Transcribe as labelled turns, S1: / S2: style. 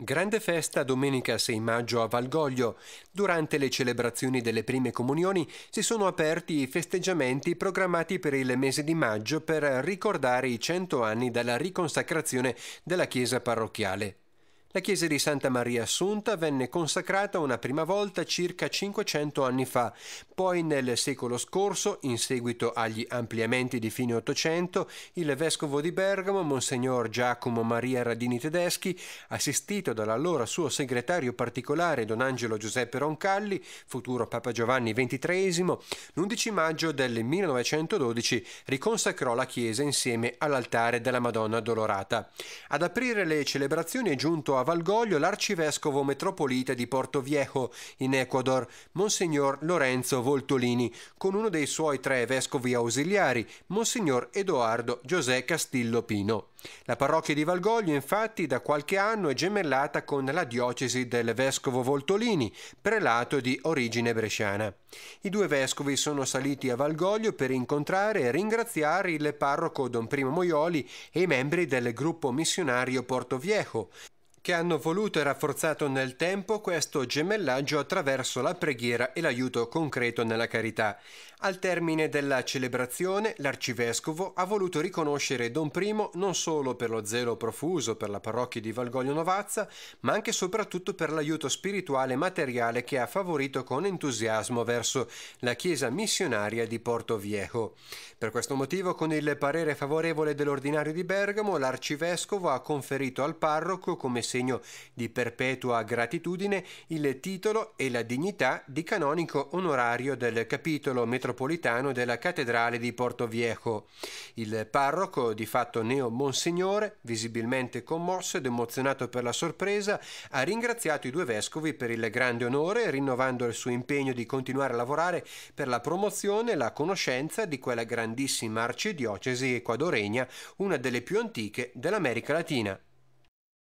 S1: Grande festa domenica 6 maggio a Valgoglio. Durante le celebrazioni delle prime comunioni si sono aperti i festeggiamenti programmati per il mese di maggio per ricordare i 100 anni dalla riconsacrazione della chiesa parrocchiale. La chiesa di Santa Maria Assunta venne consacrata una prima volta circa 500 anni fa, poi nel secolo scorso, in seguito agli ampliamenti di fine Ottocento, il vescovo di Bergamo, Monsignor Giacomo Maria Radini Tedeschi, assistito dall'allora suo segretario particolare Don Angelo Giuseppe Roncalli, futuro Papa Giovanni XXIII, l'11 maggio del 1912 riconsacrò la chiesa insieme all'altare della Madonna Dolorata. Ad aprire le celebrazioni è giunto a Valgoglio l'arcivescovo metropolita di Porto Viejo, in Ecuador, Monsignor Lorenzo Voltolini, con uno dei suoi tre vescovi ausiliari, Monsignor Edoardo José Castillo Pino. La parrocchia di Valgoglio, infatti, da qualche anno è gemellata con la diocesi del vescovo Voltolini, prelato di origine bresciana. I due vescovi sono saliti a Valgoglio per incontrare e ringraziare il parroco Don Primo Moioli e i membri del gruppo missionario Porto Viejo, che hanno voluto e rafforzato nel tempo questo gemellaggio attraverso la preghiera e l'aiuto concreto nella carità. Al termine della celebrazione, l'arcivescovo ha voluto riconoscere Don Primo non solo per lo zelo profuso per la parrocchia di Valgoglio Novazza, ma anche e soprattutto per l'aiuto spirituale e materiale che ha favorito con entusiasmo verso la chiesa missionaria di Porto Viejo. Per questo motivo, con il parere favorevole dell'ordinario di Bergamo, l'arcivescovo ha conferito al parroco come segno di perpetua gratitudine il titolo e la dignità di canonico onorario del capitolo metropolitano della cattedrale di Porto Viejo. Il parroco, di fatto neo monsignore, visibilmente commosso ed emozionato per la sorpresa, ha ringraziato i due vescovi per il grande onore, rinnovando il suo impegno di continuare a lavorare per la promozione e la conoscenza di quella grandissima arcidiocesi ecuadoregna, una delle più antiche dell'America Latina.